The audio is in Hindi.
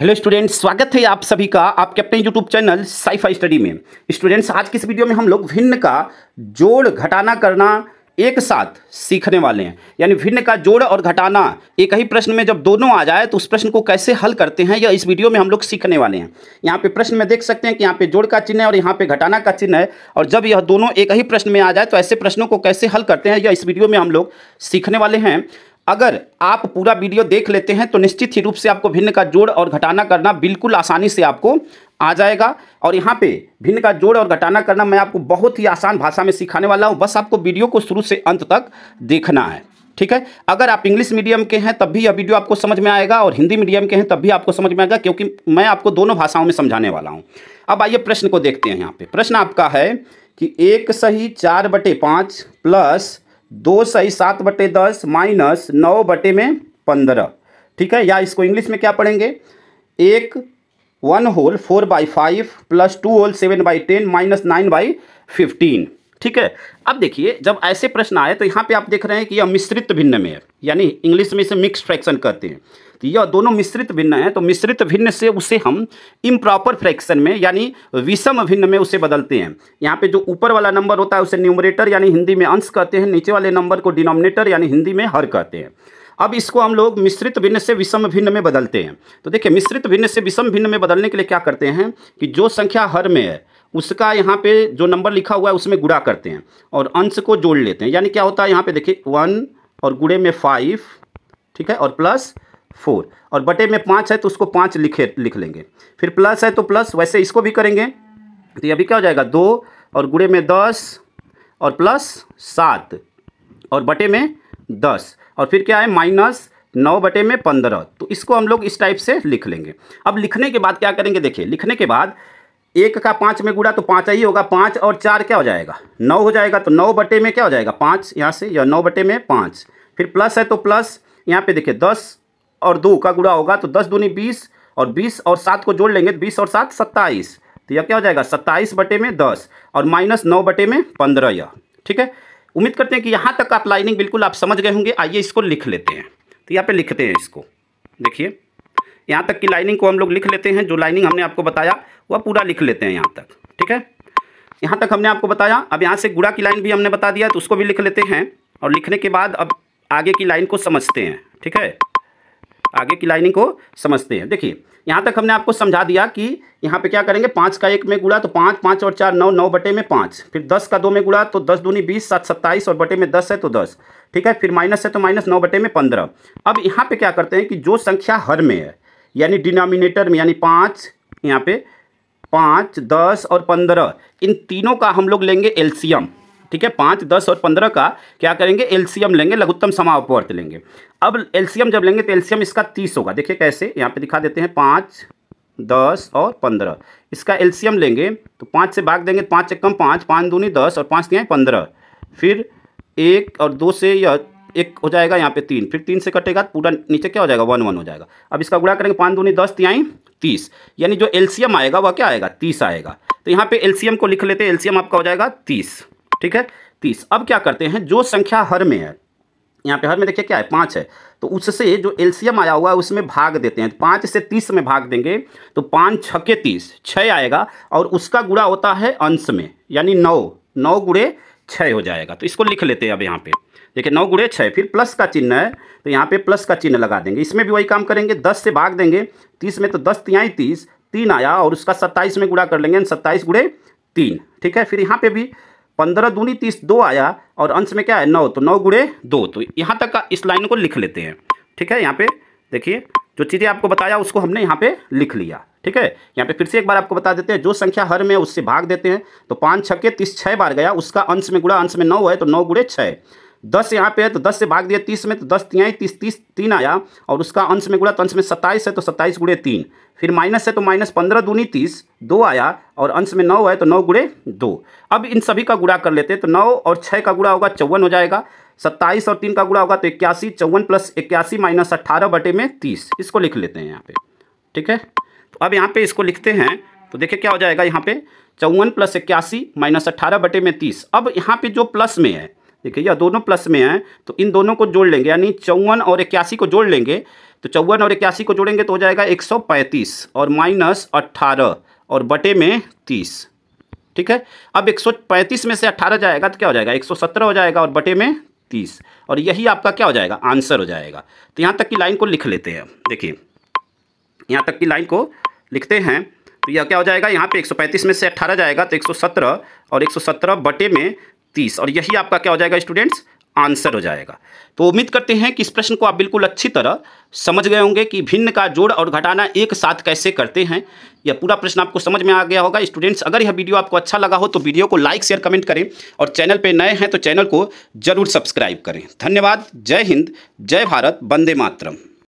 हेलो स्टूडेंट्स स्वागत है आप सभी का आपके अपने यूट्यूब चैनल साइफा स्टडी में स्टूडेंट्स आज की इस वीडियो में हम लोग भिन्न का जोड़ घटाना करना एक साथ सीखने वाले हैं यानी भिन्न का जोड़ और घटाना एक ही प्रश्न में जब दोनों आ जाए तो उस प्रश्न को कैसे हल करते हैं यह इस वीडियो में हम लोग सीखने वाले हैं यहाँ पे प्रश्न में देख सकते हैं कि यहाँ पे जोड़ का चिन्ह है और यहाँ पे घटाना का चिन्ह है और जब यह दोनों एक ही प्रश्न में आ जाए तो ऐसे प्रश्नों को कैसे हल करते हैं यह इस वीडियो में हम लोग सीखने वाले हैं अगर आप पूरा वीडियो देख लेते हैं तो निश्चित ही रूप से आपको भिन्न का जोड़ और घटाना करना बिल्कुल आसानी से आपको आ जाएगा और यहाँ पे भिन्न का जोड़ और घटाना करना मैं आपको बहुत ही आसान भाषा में सिखाने वाला हूँ बस आपको वीडियो को शुरू से अंत तक देखना है ठीक है अगर आप इंग्लिश मीडियम के हैं तब भी यह वीडियो आपको समझ में आएगा और हिंदी मीडियम के हैं तब भी आपको समझ में आएगा क्योंकि मैं आपको दोनों भाषाओं में समझाने वाला हूँ अब आइए प्रश्न को देखते हैं यहाँ पे प्रश्न आपका है कि एक सही चार बटे पाँच प्लस दो सही सात बटे दस माइनस नौ बटे में पंद्रह ठीक है या इसको इंग्लिश में क्या पढ़ेंगे एक one whole four by five plus two whole seven by ten minus nine by fifteen ठीक है अब देखिए जब ऐसे प्रश्न आए तो यहाँ पे आप देख रहे हैं कि यह मिश्रित भिन्न में है यानी इंग्लिश में इसे मिक्स फ्रैक्शन कहते हैं तो यह दोनों मिश्रित भिन्न है तो मिश्रित भिन्न से उसे हम इम्प्रॉपर फ्रैक्शन में यानी विषम भिन्न में उसे बदलते हैं यहाँ पे जो ऊपर वाला नंबर होता है उसे न्यूमरेटर यानी हिंदी में अंश कहते हैं नीचे वाले नंबर को डिनोमिनेटर यानी हिंदी में हर कहते हैं अब इसको हम लोग मिश्रित भिन्न से विषम भिन्न में बदलते हैं तो देखिए मिश्रित भिन्न से विषम भिन्न में बदलने के लिए क्या करते हैं कि जो संख्या हर में है उसका यहाँ पे जो नंबर लिखा हुआ है उसमें गुड़ा करते हैं और अंश को जोड़ लेते हैं यानी क्या होता है यहाँ पे देखिए वन और गुड़े में फाइव ठीक है और प्लस फोर और बटे में पाँच है तो उसको पाँच लिखे लिख लेंगे फिर प्लस है तो प्लस वैसे इसको भी करेंगे तो ये अभी क्या हो जाएगा दो और गुड़े में दस और प्लस सात और बटे में दस और फिर क्या है माइनस नौ बटे में पंद्रह तो इसको हम लोग इस टाइप से लिख लेंगे अब लिखने के बाद क्या करेंगे देखिए लिखने के बाद एक का पाँच में गुड़ा तो पाँच ही होगा पाँच और चार क्या हो जाएगा नौ हो जाएगा तो नौ बटे में क्या हो जाएगा पाँच यहाँ से या नौ बटे में पाँच फिर प्लस है तो प्लस यहाँ पे देखिए दस और दो का गुड़ा होगा तो दस दूनी बीस और बीस और सात को जोड़ लेंगे तो बीस और सात सत्ताईस तो यह क्या हो जाएगा सत्ताईस बटे में दस और माइनस नौ बटे में पंद्रह यह ठीक है उम्मीद करते हैं कि यहाँ तक आप लाइनिंग बिल्कुल आप समझ गए होंगे आइए इसको लिख लेते हैं तो यहाँ पे लिखते हैं इसको देखिए यहाँ तक की लाइनिंग को हम लोग लिख लेते हैं जो लाइनिंग हमने आपको बताया वह पूरा लिख लेते हैं यहाँ तक ठीक है यहाँ तक हमने आपको बताया अब यहाँ से गुड़ा की लाइन भी हमने बता दिया तो उसको भी लिख लेते हैं और लिखने के बाद अब आगे की लाइन को समझते हैं ठीक है आगे की लाइनिंग को समझते हैं देखिए यहाँ तक हमने आपको समझा दिया कि यहाँ पे क्या करेंगे पाँच का एक में गुड़ा तो पाँच पाँच और चार नौ नौ बटे में पाँच फिर दस का दो में गुड़ा तो दस दूनी बीस सात सत्ताईस और बटे में दस है तो दस ठीक है फिर माइनस है तो माइनस नौ बटे में पंद्रह अब यहाँ पे क्या करते हैं कि जो संख्या हर में है यानी डिनोमिनेटर में यानी पाँच यहाँ पे पाँच दस और पंद्रह इन तीनों का हम लोग लेंगे एल्सियम ठीक है पाँच दस और पंद्रह का क्या करेंगे एल्सियम लेंगे लघुत्तम समापवर्त लेंगे अब एल्सियम जब लेंगे तो एल्सियम इसका तीस होगा देखिए कैसे यहाँ पे दिखा देते हैं पाँच दस और पंद्रह इसका एल्सियम लेंगे तो पाँच से भाग देंगे पाँच से कम पाँच पाँच दूनी दस और पाँच दिए पंद्रह फिर एक और दो से यह एक हो जाएगा यहाँ पे तीन फिर तीन से कटेगा पूरा नीचे क्या हो जाएगा वन वन हो जाएगा अब इसका गुड़ा करेंगे पाँच दूनी दस तिहाई तीस यानी जो एल्सियम आएगा वह क्या आएगा तीस आएगा तो यहाँ पे एल्सियम को लिख लेते हैं एल्सियम आपका हो जाएगा तीस ठीक है तीस अब क्या करते हैं जो संख्या हर में है यहाँ पे हर में देखिए क्या है पाँच है तो उससे जो एल्सियम आया हुआ है उसमें भाग देते हैं पाँच से तीस में भाग देंगे तो पाँच के तीस छः आएगा और उसका गुड़ा होता है अंश में यानी नौ नौ गुड़े छः हो जाएगा तो इसको लिख लेते हैं अब यहाँ पे देखिए नौ गुड़े छः फिर प्लस का चिन्ह है तो यहाँ पे प्लस का चिन्ह लगा देंगे इसमें भी वही काम करेंगे दस से भाग देंगे तीस में तो दस तिहाई तीस तीन आया और उसका सत्ताईस में गुड़ा कर लेंगे सत्ताईस गुड़े तीन ठीक है फिर यहाँ पे भी पंद्रह दूनी तीस दो आया और अंश में क्या है नौ तो नौ गुड़े दो तो यहाँ तक का इस लाइन को लिख लेते हैं ठीक है यहाँ पे देखिए जो चीज़ें आपको बताया उसको हमने यहाँ पे लिख लिया ठीक है यहाँ पे फिर से एक बार आपको बता देते हैं जो संख्या हर में उससे भाग देते हैं तो पाँच छके तीस छः बार गया उसका अंश में गुड़ा अंश में नौ है तो नौ गुड़े छः दस यहाँ पे है तो दस से भाग दिया तीस में तो दस तिहाई तीस तीस तीन आया और उसका अंश में गुड़ा तो अंश में सत्ताईस है तो सत्ताईस गुड़े तीन फिर माइनस है तो माइनस पंद्रह दूनी तीस दो आया और अंश में नौ है तो नौ गुड़े दो अब इन सभी का गुड़ा कर लेते हैं तो नौ और छः का गुड़ा होगा चौवन हो जाएगा सत्ताईस और तीन का गुड़ा होगा तो इक्यासी चौवन प्लस इक्यासी माइनस अट्ठारह बटे में तीस इसको लिख लेते हैं यहाँ पे ठीक है तो अब यहाँ पे इसको लिखते हैं तो देखिए क्या हो जाएगा यहाँ पे चौवन प्लस इक्यासी माइनस अट्ठारह बटे में तीस अब यहाँ पे जो प्लस में है देखिए यह दोनों प्लस में हैं तो इन दोनों को जोड़ लेंगे यानी चौवन और इक्यासी को जोड़ लेंगे तो चौवन और इक्यासी को जोड़ेंगे तो हो जाएगा एक सौ पैंतीस और माइनस अट्ठारह और बटे में तीस ठीक है अब एक सौ पैंतीस में से अट्ठारह जाएगा तो क्या हो जाएगा एक सौ सत्रह हो जाएगा और बटे में तीस और यही आपका क्या हो जाएगा आंसर हो जाएगा तो यहाँ तक की लाइन को लिख लेते हैं देखिए यहाँ तक की लाइन को लिखते हैं तो यह क्या हो जाएगा यहाँ पे 135 में से 18 जाएगा तो 117 और 117 बटे में तीस और यही आपका क्या हो जाएगा स्टूडेंट्स आंसर हो जाएगा तो उम्मीद करते हैं कि इस प्रश्न को आप बिल्कुल अच्छी तरह समझ गए होंगे कि भिन्न का जोड़ और घटाना एक साथ कैसे करते हैं यह पूरा प्रश्न आपको समझ में आ गया होगा स्टूडेंट्स अगर यह वीडियो आपको अच्छा लगा हो तो वीडियो को लाइक शेयर कमेंट करें और चैनल पर नए हैं तो चैनल को जरूर सब्सक्राइब करें धन्यवाद जय हिंद जय भारत वंदे मातरम